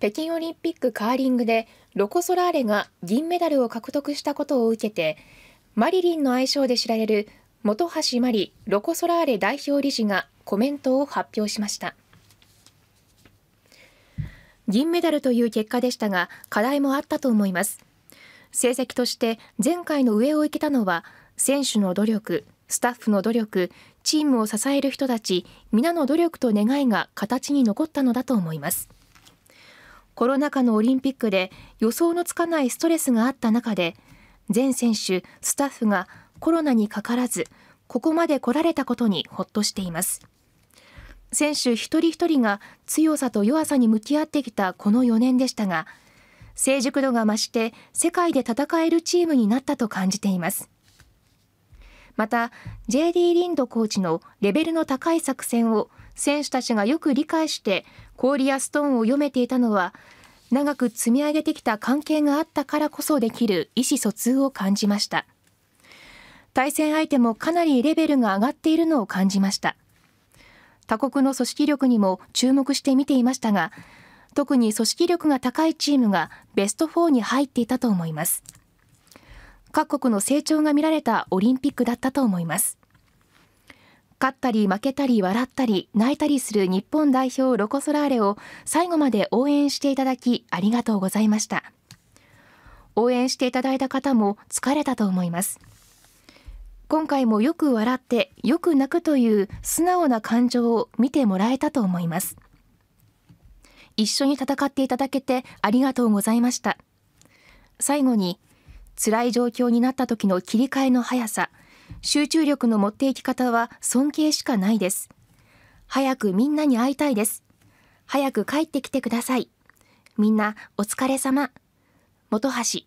北京オリンピックカーリングでロコ・ソラーレが銀メダルを獲得したことを受けてマリリンの愛称で知られる本橋麻里ロコ・ソラーレ代表理事がコメントを発表しました銀メダルという結果でしたが課題もあったと思います成績として前回の上を行けたのは選手の努力スタッフの努力チームを支える人たち皆の努力と願いが形に残ったのだと思いますコロナ禍のオリンピックで予想のつかないストレスがあった中で、全選手、スタッフがコロナにかからず、ここまで来られたことにほっとしています。選手一人一人が強さと弱さに向き合ってきたこの4年でしたが、成熟度が増して世界で戦えるチームになったと感じています。また、JD リンドコーチのレベルの高い作戦を選手たちがよく理解して氷やストーンを読めていたのは長く積み上げてきた関係があったからこそできる意思疎通を感じました対戦相手もかなりレベルが上がっているのを感じました他国の組織力にも注目して見ていましたが特に組織力が高いチームがベスト4に入っていたと思います各国の成長が見られたオリンピックだったと思います勝ったり負けたり笑ったり泣いたりする日本代表ロコ・ソラーレを最後まで応援していただきありがとうございました応援していただいた方も疲れたと思います今回もよく笑ってよく泣くという素直な感情を見てもらえたと思います一緒に戦っていただけてありがとうございました最後に辛い状況になった時の切り替えの速さ集中力の持っていき方は尊敬しかないです。早くみんなに会いたいです。早く帰ってきてください。みんなお疲れ様。本橋